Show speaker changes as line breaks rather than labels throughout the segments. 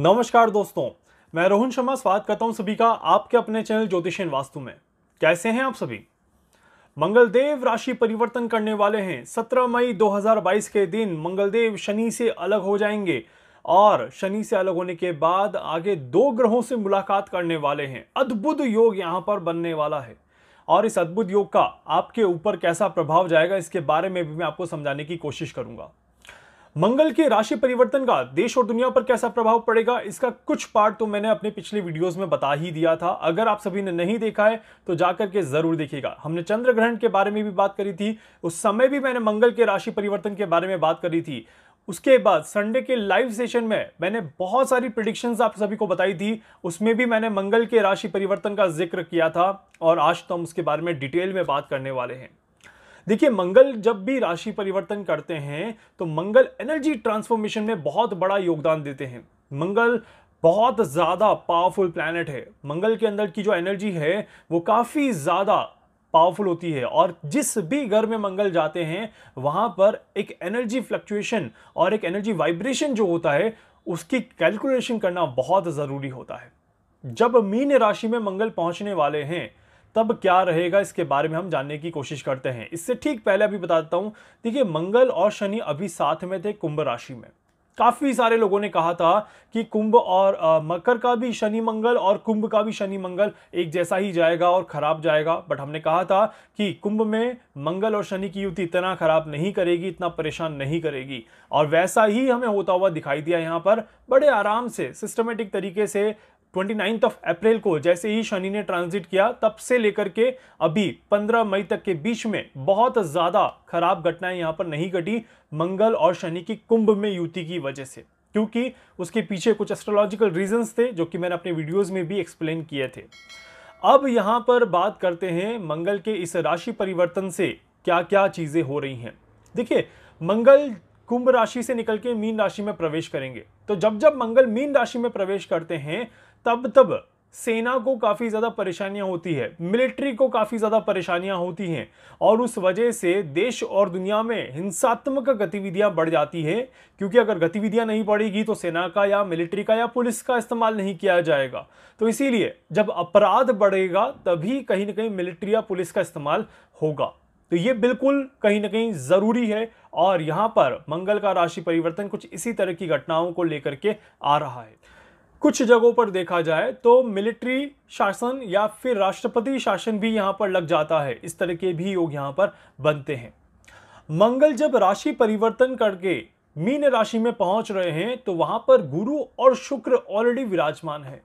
नमस्कार दोस्तों मैं रोहन शर्मा स्वागत करता हूं सभी का आपके अपने चैनल ज्योतिषीन वास्तु में कैसे हैं आप सभी मंगलदेव राशि परिवर्तन करने वाले हैं 17 मई 2022 के दिन मंगलदेव शनि से अलग हो जाएंगे और शनि से अलग होने के बाद आगे दो ग्रहों से मुलाकात करने वाले हैं अद्भुत योग यहाँ पर बनने वाला है और इस अद्भुत योग का आपके ऊपर कैसा प्रभाव जाएगा इसके बारे में भी मैं आपको समझाने की कोशिश करूंगा मंगल के राशि परिवर्तन का देश और दुनिया पर कैसा प्रभाव पड़ेगा इसका कुछ पार्ट तो मैंने अपने पिछले वीडियोस में बता ही दिया था अगर आप सभी ने नहीं देखा है तो जाकर के जरूर देखिएगा हमने चंद्र ग्रहण के बारे में भी बात करी थी उस समय भी मैंने मंगल के राशि परिवर्तन के बारे में बात करी थी उसके बाद संडे के लाइव सेशन में मैंने बहुत सारी प्रिडिक्शंस आप सभी को बताई थी उसमें भी मैंने मंगल के राशि परिवर्तन का जिक्र किया था और आज तो हम उसके बारे में डिटेल में बात करने वाले हैं देखिए मंगल जब भी राशि परिवर्तन करते हैं तो मंगल एनर्जी ट्रांसफॉर्मेशन में बहुत बड़ा योगदान देते हैं मंगल बहुत ज़्यादा पावरफुल प्लानट है मंगल के अंदर की जो एनर्जी है वो काफ़ी ज़्यादा पावरफुल होती है और जिस भी घर में मंगल जाते हैं वहाँ पर एक एनर्जी फ्लक्चुएशन और एक एनर्जी वाइब्रेशन जो होता है उसकी कैलकुलेशन करना बहुत ज़रूरी होता है जब मीन राशि में मंगल पहुँचने वाले हैं तब क्या रहेगा इसके बारे में हम जानने की कोशिश करते हैं इससे ठीक पहले अभी बताता हूं देखिए मंगल और शनि अभी साथ में थे कुंभ राशि में काफ़ी सारे लोगों ने कहा था कि कुंभ और आ, मकर का भी शनि मंगल और कुंभ का भी शनि मंगल एक जैसा ही जाएगा और ख़राब जाएगा बट हमने कहा था कि कुंभ में मंगल और शनि की युति इतना ख़राब नहीं करेगी इतना परेशान नहीं करेगी और वैसा ही हमें होता हुआ दिखाई दिया यहाँ पर बड़े आराम से सिस्टमेटिक तरीके से ट्वेंटी ऑफ अप्रैल को जैसे ही शनि ने ट्रांजिट किया तब से लेकर के अभी 15 मई तक के बीच में बहुत ज़्यादा खराब घटनाएं यहाँ पर नहीं घटी मंगल और शनि की कुंभ में युति की वजह से क्योंकि उसके पीछे कुछ एस्ट्रोलॉजिकल रीजंस थे जो कि मैंने अपने वीडियोस में भी एक्सप्लेन किए थे अब यहाँ पर बात करते हैं मंगल के इस राशि परिवर्तन से क्या क्या चीज़ें हो रही हैं देखिए मंगल कुंभ राशि से निकल के मीन राशि में प्रवेश करेंगे तो जब जब मंगल मीन राशि में प्रवेश करते हैं तब तब सेना को काफ़ी ज़्यादा परेशानियां होती है मिलिट्री को काफ़ी ज़्यादा परेशानियां होती हैं और उस वजह से देश और दुनिया में हिंसात्मक गतिविधियां बढ़ जाती हैं क्योंकि अगर गतिविधियां नहीं बढ़ेगी तो सेना का या मिलिट्री का या पुलिस का इस्तेमाल नहीं किया जाएगा तो इसीलिए जब अपराध बढ़ेगा तभी कहीं ना कहीं मिलिट्री या पुलिस का इस्तेमाल होगा तो ये बिल्कुल कहीं ना कहीं ज़रूरी है और यहाँ पर मंगल का राशि परिवर्तन कुछ इसी तरह की घटनाओं को लेकर के आ रहा है कुछ जगहों पर देखा जाए तो मिलिट्री शासन या फिर राष्ट्रपति शासन भी यहाँ पर लग जाता है इस तरह के भी योग यहां पर बनते हैं मंगल जब राशि परिवर्तन करके मीन राशि में पहुंच रहे हैं तो वहां पर गुरु और शुक्र ऑलरेडी विराजमान है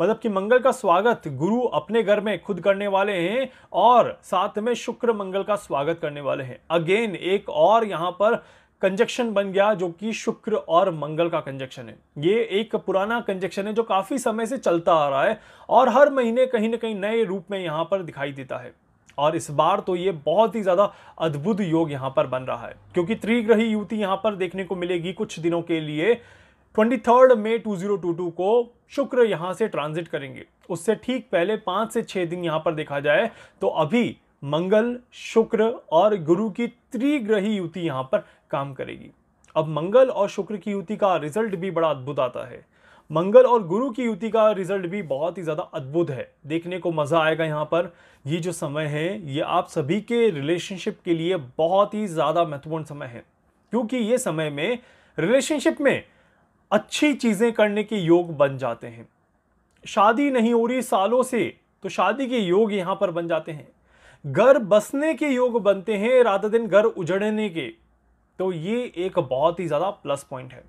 मतलब कि मंगल का स्वागत गुरु अपने घर में खुद करने वाले हैं और साथ में शुक्र मंगल का स्वागत करने वाले हैं अगेन एक और यहाँ पर कंजक्शन बन गया जो कि शुक्र और मंगल का कंजक्शन है ये एक पुराना कंजक्शन है जो काफ़ी समय से चलता आ रहा है और हर महीने कहीं ना कहीं नए रूप में यहाँ पर दिखाई देता है और इस बार तो ये बहुत ही ज़्यादा अद्भुत योग यहाँ पर बन रहा है क्योंकि त्रिग्रही युति यहाँ पर देखने को मिलेगी कुछ दिनों के लिए 23 मई टू को शुक्र यहाँ से ट्रांजिट करेंगे उससे ठीक पहले पाँच से छः दिन यहाँ पर देखा जाए तो अभी मंगल शुक्र और गुरु की त्रिग्रही युति यहाँ पर काम करेगी अब मंगल और शुक्र की युति का रिजल्ट भी बड़ा अद्भुत आता है मंगल और गुरु की युति का रिजल्ट भी बहुत ही ज़्यादा अद्भुत है देखने को मज़ा आएगा यहाँ पर ये जो समय है ये आप सभी के रिलेशनशिप के लिए बहुत ही ज़्यादा महत्वपूर्ण समय है क्योंकि ये समय में रिलेशनशिप में अच्छी चीज़ें करने के योग बन जाते हैं शादी नहीं हो रही सालों से तो शादी के योग यहाँ पर बन जाते हैं घर बसने के योग बनते हैं रात दिन घर उजड़ने के तो ये एक बहुत ही ज़्यादा प्लस पॉइंट है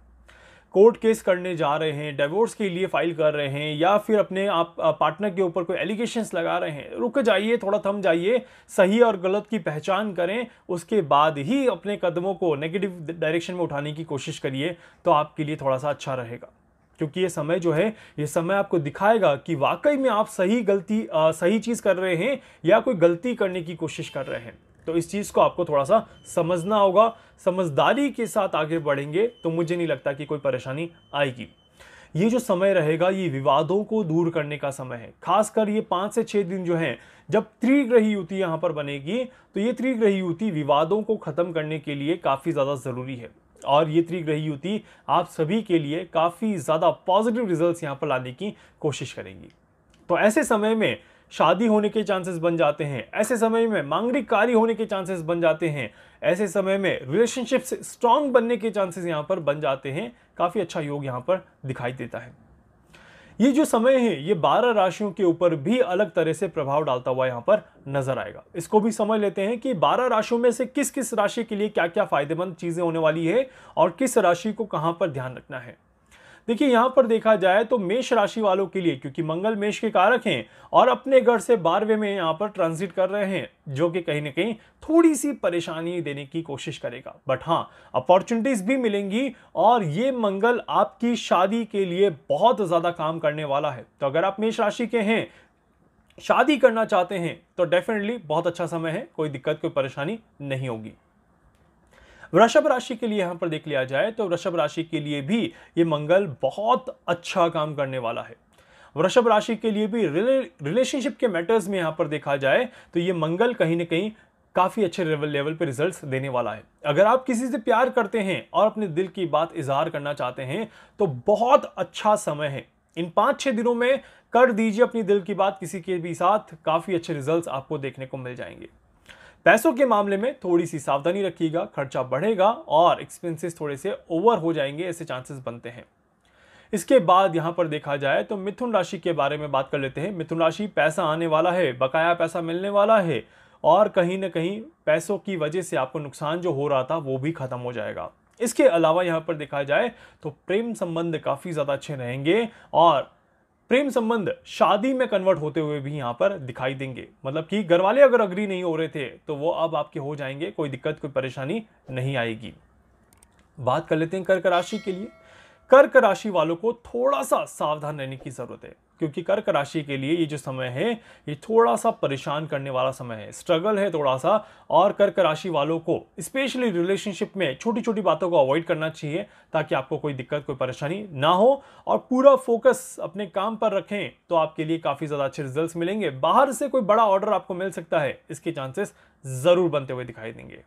कोर्ट केस करने जा रहे हैं डिवोर्स के लिए फाइल कर रहे हैं या फिर अपने आप पार्टनर के ऊपर कोई एलिगेशंस लगा रहे हैं रुक जाइए थोड़ा थम जाइए सही और गलत की पहचान करें उसके बाद ही अपने कदमों को नेगेटिव डायरेक्शन में उठाने की कोशिश करिए तो आपके लिए थोड़ा सा अच्छा रहेगा क्योंकि ये समय जो है ये समय आपको दिखाएगा कि वाकई में आप सही गलती आ, सही चीज़ कर रहे हैं या कोई गलती करने की कोशिश कर रहे हैं तो इस चीज़ को आपको थोड़ा सा समझना होगा समझदारी के साथ आगे बढ़ेंगे तो मुझे नहीं लगता कि कोई परेशानी आएगी ये जो समय रहेगा ये विवादों को दूर करने का समय है खासकर ये पाँच से छः दिन जो हैं जब त्रिग्रही युति यहाँ पर बनेगी तो ये त्रिग्रही युति विवादों को ख़त्म करने के लिए काफ़ी ज़्यादा ज़रूरी है और ये त्रिग्रही युति आप सभी के लिए काफ़ी ज़्यादा पॉजिटिव रिजल्ट्स यहाँ पर लाने की कोशिश करेंगी तो ऐसे समय में शादी होने के चांसेस बन जाते हैं ऐसे समय में मांगलिक कार्य होने के चांसेस बन जाते हैं ऐसे समय में रिलेशनशिप्स स्ट्रांग बनने के चांसेस यहाँ पर बन जाते हैं काफ़ी अच्छा योग यहाँ पर दिखाई देता है ये जो समय है ये बारह राशियों के ऊपर भी अलग तरह से प्रभाव डालता हुआ यहाँ पर नजर आएगा इसको भी समझ लेते हैं कि बारह राशियों में से किस किस राशि के लिए क्या क्या फायदेमंद चीजें होने वाली है और किस राशि को कहाँ पर ध्यान रखना है देखिए यहां पर देखा जाए तो मेष राशि वालों के लिए क्योंकि मंगल मेष के कारक हैं और अपने घर से बारहवें में यहां पर ट्रांजिट कर रहे हैं जो कि कहीं ना कहीं थोड़ी सी परेशानी देने की कोशिश करेगा बट हां अपॉर्चुनिटीज भी मिलेंगी और ये मंगल आपकी शादी के लिए बहुत ज़्यादा काम करने वाला है तो अगर आप मेष राशि के हैं शादी करना चाहते हैं तो डेफिनेटली बहुत अच्छा समय है कोई दिक्कत कोई परेशानी नहीं होगी वृषभ राशि के लिए यहां पर देख लिया जाए तो वृषभ राशि के लिए भी ये मंगल बहुत अच्छा काम करने वाला है वृषभ राशि के लिए भी रिले रिलेशनशिप के मैटर्स में यहां पर देखा जाए तो ये मंगल कहीं ना कहीं काफ़ी अच्छे लेवल पर रिजल्ट्स देने वाला है अगर आप किसी से प्यार करते हैं और अपने दिल की बात इजहार करना चाहते हैं तो बहुत अच्छा समय है इन पांच छह दिनों में कर दीजिए अपनी दिल की बात किसी के भी साथ काफ़ी अच्छे रिजल्ट्स आपको देखने को मिल जाएंगे पैसों के मामले में थोड़ी सी सावधानी रखिएगा खर्चा बढ़ेगा और एक्सपेंसेस थोड़े से ओवर हो जाएंगे ऐसे चांसेस बनते हैं इसके बाद यहाँ पर देखा जाए तो मिथुन राशि के बारे में बात कर लेते हैं मिथुन राशि पैसा आने वाला है बकाया पैसा मिलने वाला है और कहीं ना कहीं पैसों की वजह से आपको नुकसान जो हो रहा था वो भी खत्म हो जाएगा इसके अलावा यहाँ पर देखा जाए तो प्रेम संबंध काफ़ी ज़्यादा अच्छे रहेंगे और प्रेम संबंध शादी में कन्वर्ट होते हुए भी यहाँ पर दिखाई देंगे मतलब कि घर वाले अगर अग्री नहीं हो रहे थे तो वो अब आपके हो जाएंगे कोई दिक्कत कोई परेशानी नहीं आएगी बात कर लेते हैं कर्क राशि के लिए कर्क राशि वालों को थोड़ा सा सावधान रहने की जरूरत है क्योंकि कर्क राशि के लिए ये जो समय है ये थोड़ा सा परेशान करने वाला समय है स्ट्रगल है थोड़ा सा और कर्क राशि वालों को स्पेशली रिलेशनशिप में छोटी छोटी बातों को अवॉइड करना चाहिए ताकि आपको कोई दिक्कत कोई परेशानी ना हो और पूरा फोकस अपने काम पर रखें तो आपके लिए काफ़ी ज़्यादा अच्छे रिजल्ट मिलेंगे बाहर से कोई बड़ा ऑर्डर आपको मिल सकता है इसके चांसेस ज़रूर बनते हुए दिखाई देंगे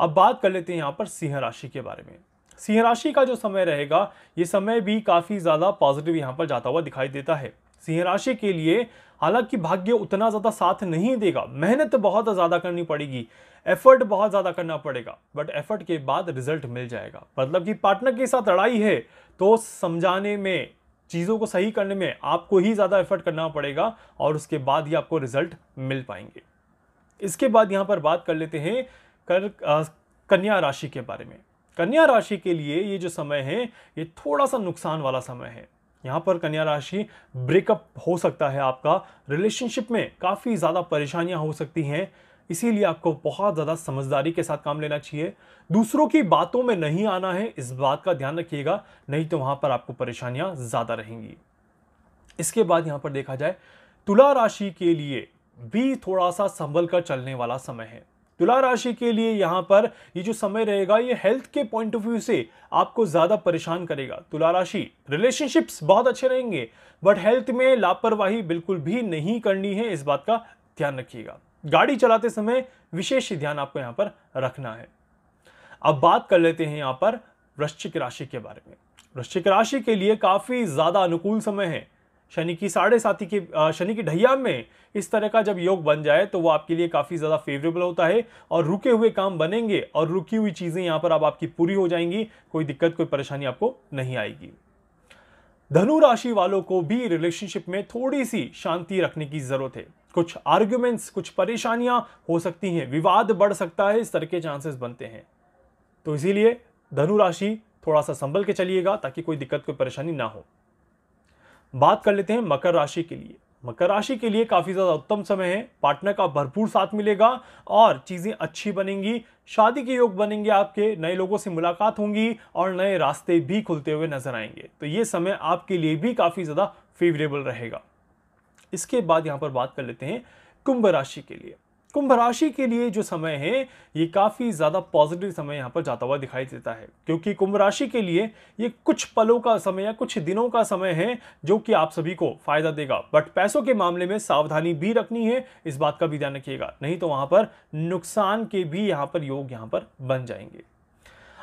अब बात कर लेते हैं यहाँ पर सिंह राशि के बारे में सिंह राशि का जो समय रहेगा ये समय भी काफ़ी ज़्यादा पॉजिटिव यहाँ पर जाता हुआ दिखाई देता है सिंह राशि के लिए हालांकि भाग्य उतना ज़्यादा साथ नहीं देगा मेहनत बहुत ज़्यादा करनी पड़ेगी एफर्ट बहुत ज़्यादा करना पड़ेगा बट एफर्ट के बाद रिजल्ट मिल जाएगा मतलब कि पार्टनर के साथ लड़ाई है तो समझाने में चीज़ों को सही करने में आपको ही ज़्यादा एफर्ट करना पड़ेगा और उसके बाद ही आपको रिजल्ट मिल पाएंगे इसके बाद यहाँ पर बात कर लेते हैं कर आ, कन्या राशि के बारे में कन्या राशि के लिए ये जो समय है ये थोड़ा सा नुकसान वाला समय है यहाँ पर कन्या राशि ब्रेकअप हो सकता है आपका रिलेशनशिप में काफ़ी ज़्यादा परेशानियाँ हो सकती हैं इसीलिए आपको बहुत ज़्यादा समझदारी के साथ काम लेना चाहिए दूसरों की बातों में नहीं आना है इस बात का ध्यान रखिएगा नहीं तो वहाँ पर आपको परेशानियाँ ज़्यादा रहेंगी इसके बाद यहाँ पर देखा जाए तुला राशि के लिए भी थोड़ा सा संभल कर चलने वाला समय है तुला राशि के लिए यहाँ पर ये जो समय रहेगा ये हेल्थ के पॉइंट ऑफ व्यू से आपको ज़्यादा परेशान करेगा तुला राशि रिलेशनशिप्स बहुत अच्छे रहेंगे बट हेल्थ में लापरवाही बिल्कुल भी नहीं करनी है इस बात का ध्यान रखिएगा गाड़ी चलाते समय विशेष ध्यान आपको यहाँ पर रखना है अब बात कर लेते हैं यहाँ पर वृश्चिक राशि के बारे में वृश्चिक राशि के लिए काफ़ी ज़्यादा अनुकूल समय है शनि की साढ़े साथी के शनि की ढैया में इस तरह का जब योग बन जाए तो वो आपके लिए काफ़ी ज़्यादा फेवरेबल होता है और रुके हुए काम बनेंगे और रुकी हुई चीज़ें यहाँ पर अब आपकी पूरी हो जाएंगी कोई दिक्कत कोई परेशानी आपको नहीं आएगी धनु राशि वालों को भी रिलेशनशिप में थोड़ी सी शांति रखने की ज़रूरत है कुछ आर्ग्यूमेंट्स कुछ परेशानियां हो सकती हैं विवाद बढ़ सकता है इस तरह के चांसेस बनते हैं तो इसीलिए धनु राशि थोड़ा सा संभल के चलिएगा ताकि कोई दिक्कत कोई परेशानी ना हो बात कर लेते हैं मकर राशि के लिए मकर राशि के लिए काफ़ी ज़्यादा उत्तम समय है पार्टनर का भरपूर साथ मिलेगा और चीज़ें अच्छी बनेंगी शादी के योग बनेंगे आपके नए लोगों से मुलाकात होंगी और नए रास्ते भी खुलते हुए नजर आएंगे तो ये समय आपके लिए भी काफ़ी ज़्यादा फेवरेबल रहेगा इसके बाद यहाँ पर बात कर लेते हैं कुंभ राशि के लिए कुंभ राशि के लिए जो समय है ये काफ़ी ज़्यादा पॉजिटिव समय यहाँ पर जाता हुआ दिखाई देता है क्योंकि कुंभ राशि के लिए ये कुछ पलों का समय या कुछ दिनों का समय है जो कि आप सभी को फायदा देगा बट पैसों के मामले में सावधानी भी रखनी है इस बात का भी ध्यान रखिएगा नहीं तो वहाँ पर नुकसान के भी यहाँ पर योग यहाँ पर बन जाएंगे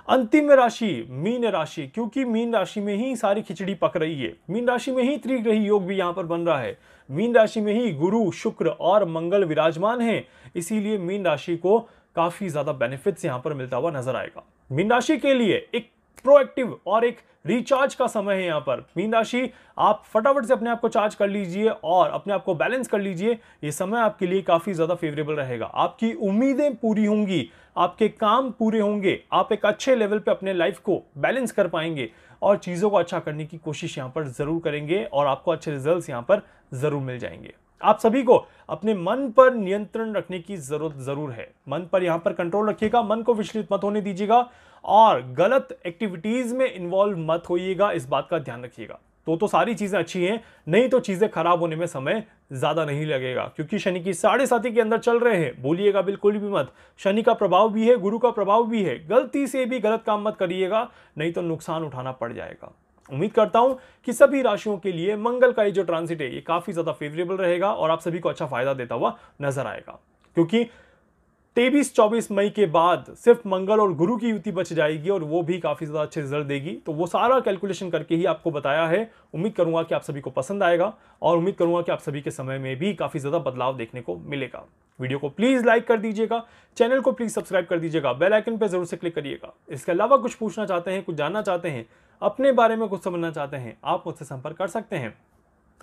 अंतिम राशि मीन राशि क्योंकि मीन राशि में ही सारी खिचड़ी पक रही है मीन राशि में ही त्रिग्रही योग भी यहां पर बन रहा है मीन राशि में ही गुरु शुक्र और मंगल विराजमान हैं इसीलिए मीन राशि को काफ़ी ज़्यादा बेनिफिट्स यहां पर मिलता हुआ नजर आएगा मीन राशि के लिए एक प्रोएक्टिव और एक रिचार्ज का समय है यहाँ पर मीन राशि आप फटाफट से अपने आप को चार्ज कर लीजिए और अपने आप को बैलेंस कर लीजिए ये समय आपके लिए काफ़ी ज़्यादा फेवरेबल रहेगा आपकी उम्मीदें पूरी होंगी आपके काम पूरे होंगे आप एक अच्छे लेवल पे अपने लाइफ को बैलेंस कर पाएंगे और चीज़ों को अच्छा करने की कोशिश यहाँ पर ज़रूर करेंगे और आपको अच्छे रिजल्ट यहाँ पर ज़रूर मिल जाएंगे आप सभी को अपने मन पर नियंत्रण रखने की जरूरत जरूर है मन पर यहाँ पर कंट्रोल रखिएगा मन को विचलित मत होने दीजिएगा और गलत एक्टिविटीज़ में इन्वॉल्व मत होइएगा इस बात का ध्यान रखिएगा तो तो सारी चीज़ें अच्छी हैं नहीं तो चीज़ें खराब होने में समय ज़्यादा नहीं लगेगा क्योंकि शनि की साढ़े साथी के अंदर चल रहे हैं बोलिएगा बिल्कुल भी मत शनि का प्रभाव भी है गुरु का प्रभाव भी है गलती से भी गलत काम मत करिएगा नहीं तो नुकसान उठाना पड़ जाएगा उम्मीद करता हूं कि सभी राशियों के लिए मंगल का ये जो ट्रांसिट है ये काफ़ी ज़्यादा फेवरेबल रहेगा और आप सभी को अच्छा फायदा देता हुआ नजर आएगा क्योंकि तेईस चौबीस मई के बाद सिर्फ मंगल और गुरु की युति बच जाएगी और वो भी काफ़ी ज़्यादा अच्छे रिजल्ट देगी तो वो सारा कैलकुलेशन करके ही आपको बताया है उम्मीद करूंगा कि आप सभी को पसंद आएगा और उम्मीद करूँगा कि आप सभी के समय में भी काफ़ी ज़्यादा बदलाव देखने को मिलेगा वीडियो को प्लीज़ लाइक कर दीजिएगा चैनल को प्लीज़ सब्सक्राइब कर दीजिएगा बेलाइकन पर ज़रूर से क्लिक करिएगा इसके अलावा कुछ पूछना चाहते हैं कुछ जानना चाहते हैं अपने बारे में कुछ समझना चाहते हैं आप मुझसे संपर्क कर सकते हैं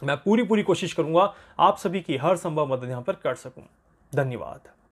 मैं पूरी पूरी कोशिश करूँगा आप सभी की हर संभव मदद यहाँ पर कर सकूँ धन्यवाद